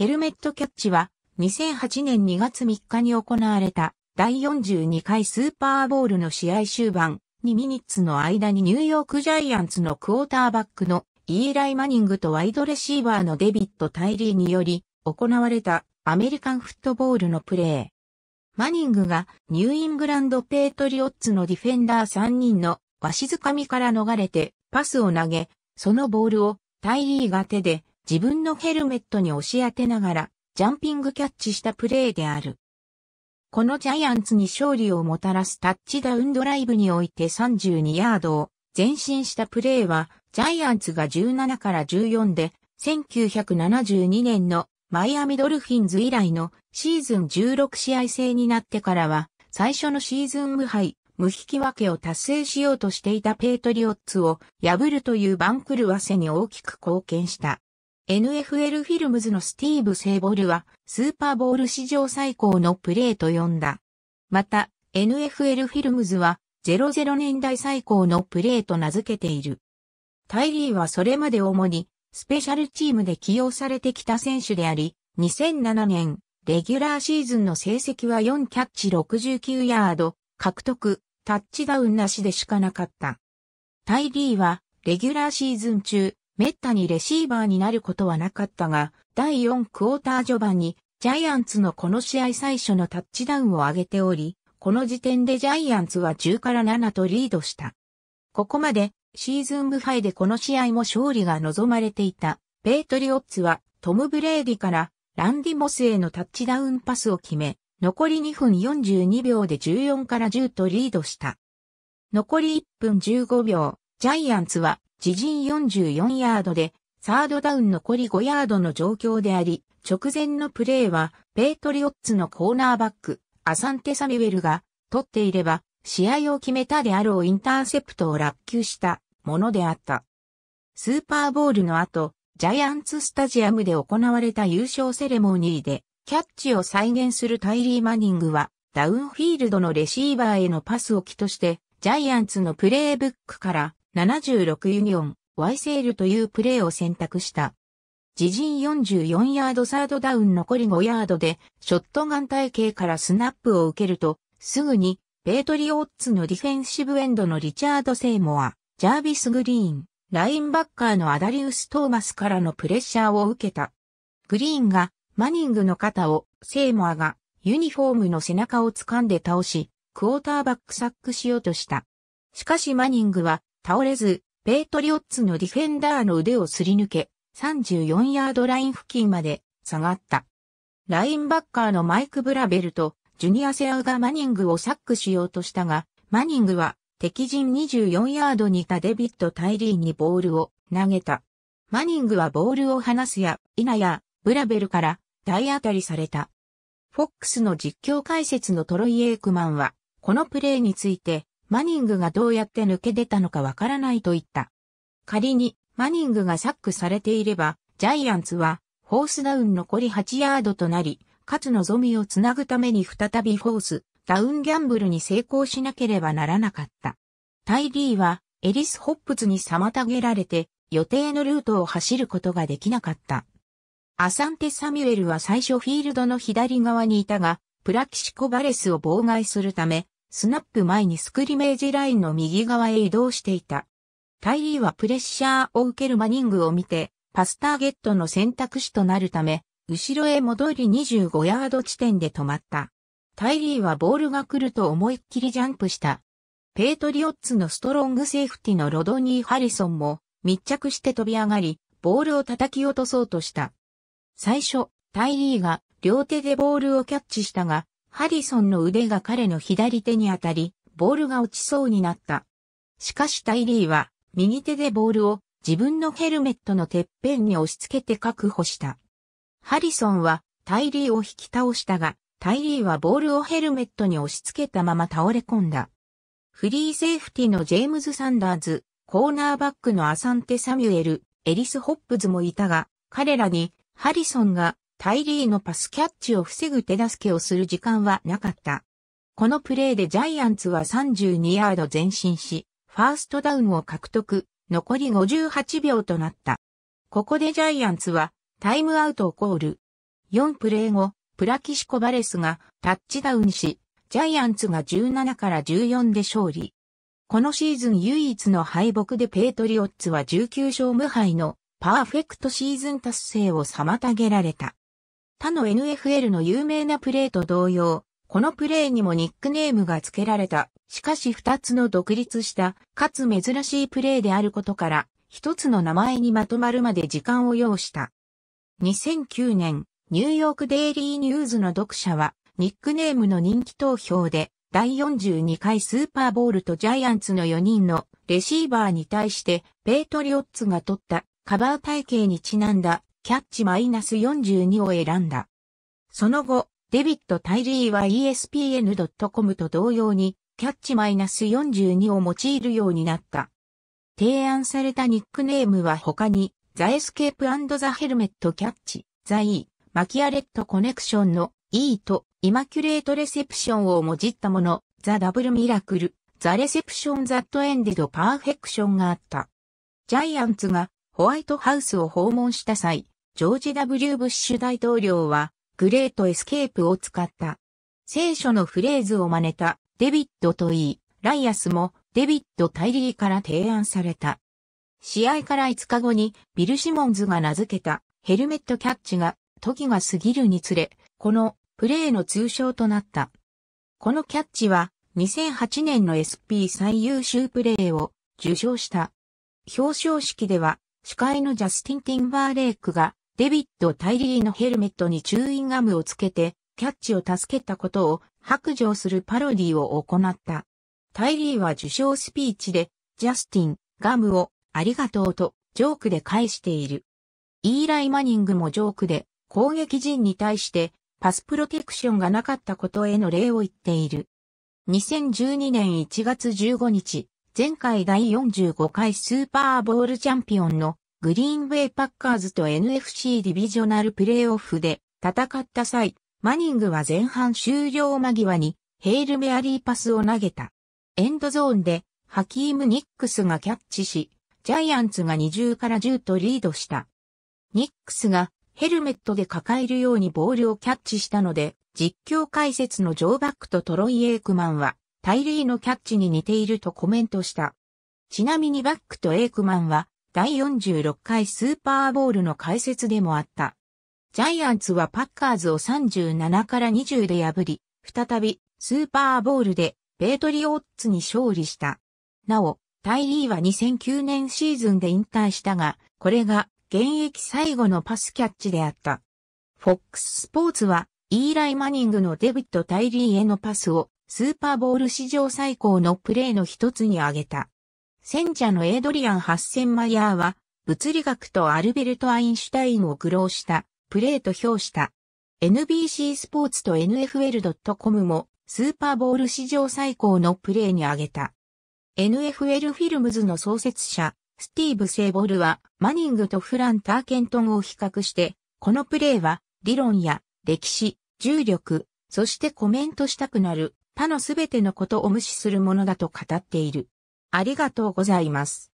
ヘルメットキャッチは2008年2月3日に行われた第42回スーパーボールの試合終盤2ミニッツの間にニューヨークジャイアンツのクォーターバックのイーライ・マニングとワイドレシーバーのデビット・タイリーにより行われたアメリカンフットボールのプレー。マニングがニューイングランド・ペートリオッツのディフェンダー3人のわしづかみから逃れてパスを投げ、そのボールをタイリーが手で自分のヘルメットに押し当てながら、ジャンピングキャッチしたプレーである。このジャイアンツに勝利をもたらすタッチダウンドライブにおいて32ヤードを前進したプレーは、ジャイアンツが17から14で、1972年のマイアミドルフィンズ以来のシーズン16試合制になってからは、最初のシーズン無敗、無引き分けを達成しようとしていたペイトリオッツを破るという番狂わせに大きく貢献した。NFL フィルムズのスティーブ・セーボルは、スーパーボール史上最高のプレーと呼んだ。また、NFL フィルムズは、00年代最高のプレーと名付けている。タイリーはそれまで主に、スペシャルチームで起用されてきた選手であり、2007年、レギュラーシーズンの成績は4キャッチ69ヤード、獲得、タッチダウンなしでしかなかった。タイリーは、レギュラーシーズン中、めったにレシーバーになることはなかったが、第4クォーター序盤にジャイアンツのこの試合最初のタッチダウンを上げており、この時点でジャイアンツは10から7とリードした。ここまでシーズン無敗でこの試合も勝利が望まれていた。ペイトリオッツはトム・ブレーディからランディ・モスへのタッチダウンパスを決め、残り2分42秒で14から10とリードした。残り1分15秒、ジャイアンツは自陣44ヤードで、サードダウン残り5ヤードの状況であり、直前のプレーは、ペイトリオッツのコーナーバック、アサンテ・サミュエルが、取っていれば、試合を決めたであろうインターセプトを落球したものであった。スーパーボールの後、ジャイアンツスタジアムで行われた優勝セレモニーで、キャッチを再現するタイリー・マニングは、ダウンフィールドのレシーバーへのパスを機として、ジャイアンツのプレイブックから76ユニオン、ワイセールというプレーを選択した。自陣44ヤードサードダウン残り5ヤードで、ショットガン体系からスナップを受けると、すぐに、ペートリオッツのディフェンシブエンドのリチャード・セイモア、ジャービス・グリーン、ラインバッカーのアダリウス・トーマスからのプレッシャーを受けた。グリーンが、マニングの肩を、セイモアが、ユニフォームの背中を掴んで倒し、クォーターバックサックしようとした。しかしマニングは、倒れず、ペイトリオッツのディフェンダーの腕をすり抜け、34ヤードライン付近まで下がった。ラインバッカーのマイク・ブラベルとジュニア・セアがマニングをサックしようとしたが、マニングは敵陣24ヤードにいたデビッド・タイリーにボールを投げた。マニングはボールを離すや、ナや、ブラベルから体当たりされた。フォックスの実況解説のトロイ・エイクマンは、このプレーについて、マニングがどうやって抜け出たのかわからないと言った。仮に、マニングがサックされていれば、ジャイアンツは、ホースダウン残り8ヤードとなり、勝つ望みをつなぐために再びホース、ダウンギャンブルに成功しなければならなかった。タイリーは、エリス・ホップズに妨げられて、予定のルートを走ることができなかった。アサンテ・サミュエルは最初フィールドの左側にいたが、プラキシコ・バレスを妨害するため、スナップ前にスクリメージラインの右側へ移動していた。タイリーはプレッシャーを受けるマニングを見て、パスターゲットの選択肢となるため、後ろへ戻り25ヤード地点で止まった。タイリーはボールが来ると思いっきりジャンプした。ペイトリオッツのストロングセーフティのロドニー・ハリソンも密着して飛び上がり、ボールを叩き落とそうとした。最初、タイリーが両手でボールをキャッチしたが、ハリソンの腕が彼の左手に当たり、ボールが落ちそうになった。しかしタイリーは、右手でボールを自分のヘルメットのてっぺんに押し付けて確保した。ハリソンはタイリーを引き倒したが、タイリーはボールをヘルメットに押し付けたまま倒れ込んだ。フリーセーフティのジェームズ・サンダーズ、コーナーバックのアサンテ・サミュエル、エリス・ホップズもいたが、彼らにハリソンがタイリーのパスキャッチを防ぐ手助けをする時間はなかった。このプレーでジャイアンツは32ヤード前進し、ファーストダウンを獲得、残り58秒となった。ここでジャイアンツはタイムアウトをコール。4プレー後、プラキシコバレスがタッチダウンし、ジャイアンツが17から14で勝利。このシーズン唯一の敗北でペイトリオッツは19勝無敗のパーフェクトシーズン達成を妨げられた。他の NFL の有名なプレーと同様、このプレーにもニックネームが付けられた。しかし二つの独立した、かつ珍しいプレーであることから、一つの名前にまとまるまで時間を要した。2009年、ニューヨークデイリーニューズの読者は、ニックネームの人気投票で、第42回スーパーボールとジャイアンツの4人のレシーバーに対して、ペイトリオッツが取ったカバー体系にちなんだキャッチマイナス -42 を選んだ。その後、デビット・タイリーは ESPN.com と同様に、キャッチマイナス -42 を用いるようになった。提案されたニックネームは他に、ザ・エスケープザ・ヘルメット・キャッチ、ザ・イー、マキアレット・コネクションの E とイマキュレート・レセプションをもじったもの、ザ・ダブル・ミラクル、ザ・レセプション・ザット・エンディド・パーフェクションがあった。ジャイアンツがホワイトハウスを訪問した際、ジョージ・ W・ ブッシュ大統領は、グレート・エスケープを使った。聖書のフレーズを真似た、デビッドといい、ライアスも、デビッド・タイリーから提案された。試合から5日後に、ビル・シモンズが名付けた、ヘルメットキャッチが、時が過ぎるにつれ、この、プレーの通称となった。このキャッチは、2008年の SP 最優秀プレーを受賞した。表彰式では、司会のジャスティン・ティンバーレイクがデビッド・タイリーのヘルメットにチューインガムをつけて、キャッチを助けたことを白状するパロディを行った。タイリーは受賞スピーチで、ジャスティン、ガムを、ありがとうと、ジョークで返している。イーライ・マニングもジョークで、攻撃陣に対して、パスプロテクションがなかったことへの礼を言っている。2012年1月15日、前回第45回スーパーボールチャンピオンのグリーンウェイパッカーズと NFC ディビジョナルプレーオフで戦った際、マニングは前半終了間際にヘールメアリーパスを投げた。エンドゾーンでハキーム・ニックスがキャッチし、ジャイアンツが20から10とリードした。ニックスがヘルメットで抱えるようにボールをキャッチしたので、実況解説のジョーバックとトロイ・エイクマンは、タイリーのキャッチに似ているとコメントした。ちなみにバックとエイクマンは、第46回スーパーボールの解説でもあった。ジャイアンツはパッカーズを37から20で破り、再びスーパーボールでベートリオッツに勝利した。なお、タイリーは2009年シーズンで引退したが、これが現役最後のパスキャッチであった。フォックススポーツは、イーライ・マニングのデビット・タイリーへのパスをスーパーボール史上最高のプレーの一つに挙げた。戦者のエイドリアン・ハッセンマイヤーは、物理学とアルベルト・アインシュタインを苦労した、プレーと評した。NBC スポーツと NFL.com も、スーパーボール史上最高のプレーに挙げた。NFL フィルムズの創設者、スティーブ・セーボルは、マニングとフラン・ターケントンを比較して、このプレーは、理論や、歴史、重力、そしてコメントしたくなる、他のすべてのことを無視するものだと語っている。ありがとうございます。